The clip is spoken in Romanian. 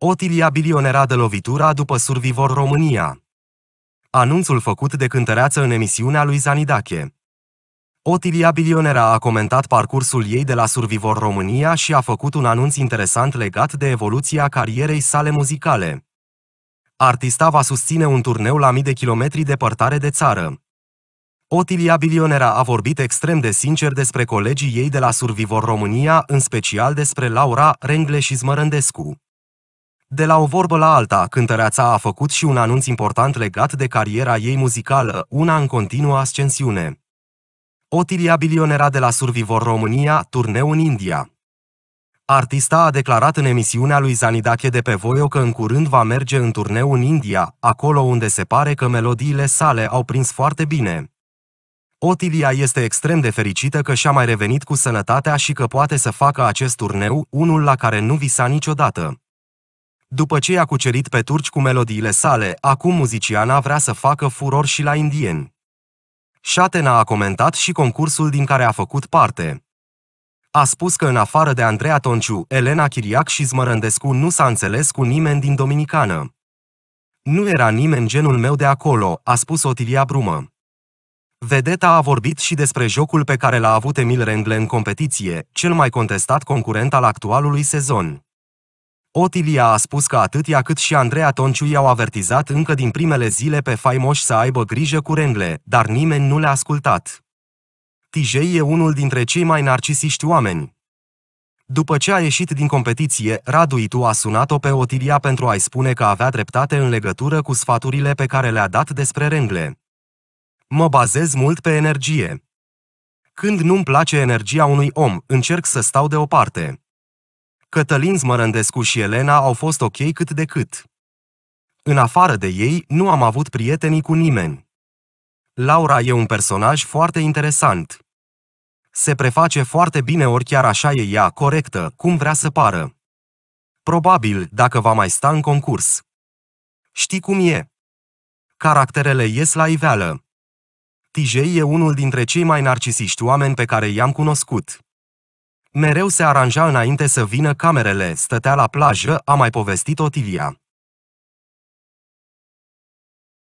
Otilia bilionera de lovitura după Survivor România. Anunțul făcut de cântăreață în emisiunea lui Zanidache. Otilia bilionera a comentat parcursul ei de la Survivor România și a făcut un anunț interesant legat de evoluția carierei sale muzicale. Artista va susține un turneu la mii de kilometri departare de țară. Otilia Bilionera a vorbit extrem de sincer despre colegii ei de la Survivor România, în special despre Laura, Rengle și Zmărândescu. De la o vorbă la alta, cântăreața a făcut și un anunț important legat de cariera ei muzicală, una în continuă ascensiune. Otilia bilionera de la Survivor România, turneu în India. Artista a declarat în emisiunea lui Zanidache de pe Voio că în curând va merge în turneu în India, acolo unde se pare că melodiile sale au prins foarte bine. Otilia este extrem de fericită că și-a mai revenit cu sănătatea și că poate să facă acest turneu, unul la care nu visa niciodată. După ce i-a cucerit pe turci cu melodiile sale, acum muziciana vrea să facă furor și la indieni. Shatena a comentat și concursul din care a făcut parte. A spus că în afară de Andreea Tonciu, Elena Chiriac și Zmărândescu nu s-a înțeles cu nimeni din Dominicană. Nu era nimeni genul meu de acolo, a spus Otilia Brumă. Vedeta a vorbit și despre jocul pe care l-a avut Emil Rengle în competiție, cel mai contestat concurent al actualului sezon. Otilia a spus că atât ea cât și Andreea Tonciu i-au avertizat încă din primele zile pe faimoși să aibă grijă cu rengle, dar nimeni nu le-a ascultat. Tijei e unul dintre cei mai narcisiști oameni. După ce a ieșit din competiție, Radu Itu a sunat-o pe Otilia pentru a-i spune că avea dreptate în legătură cu sfaturile pe care le-a dat despre rengle. Mă bazez mult pe energie. Când nu-mi place energia unui om, încerc să stau deoparte. Cătălin Zmărândescu și Elena au fost ok cât de cât. În afară de ei, nu am avut prietenii cu nimeni. Laura e un personaj foarte interesant. Se preface foarte bine ori chiar așa e ea, corectă, cum vrea să pară. Probabil, dacă va mai sta în concurs. Știi cum e? Caracterele ies la iveală. TJ e unul dintre cei mai narcisiști oameni pe care i-am cunoscut. Mereu se aranja înainte să vină camerele, stătea la plajă, a mai povestit Otilia.